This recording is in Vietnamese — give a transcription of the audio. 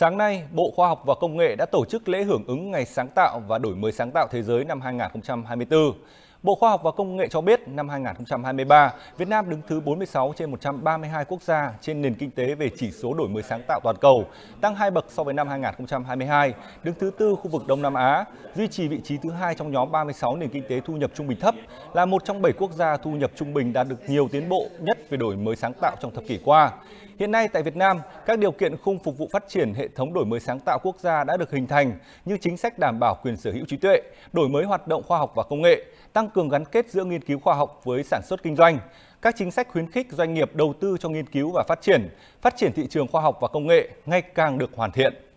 Sáng nay, Bộ Khoa học và Công nghệ đã tổ chức lễ hưởng ứng Ngày sáng tạo và đổi mới sáng tạo thế giới năm 2024. Bộ Khoa học và Công nghệ cho biết năm 2023, Việt Nam đứng thứ 46 trên 132 quốc gia trên nền kinh tế về chỉ số đổi mới sáng tạo toàn cầu, tăng 2 bậc so với năm 2022, đứng thứ tư khu vực Đông Nam Á, duy trì vị trí thứ hai trong nhóm 36 nền kinh tế thu nhập trung bình thấp, là một trong 7 quốc gia thu nhập trung bình đã được nhiều tiến bộ nhất về đổi mới sáng tạo trong thập kỷ qua. Hiện nay tại Việt Nam, các điều kiện khung phục vụ phát triển hệ thống đổi mới sáng tạo quốc gia đã được hình thành như chính sách đảm bảo quyền sở hữu trí tuệ, đổi mới hoạt động khoa học và công nghệ, tăng cường gắn kết giữa nghiên cứu khoa học với sản xuất kinh doanh, các chính sách khuyến khích doanh nghiệp đầu tư cho nghiên cứu và phát triển, phát triển thị trường khoa học và công nghệ ngày càng được hoàn thiện.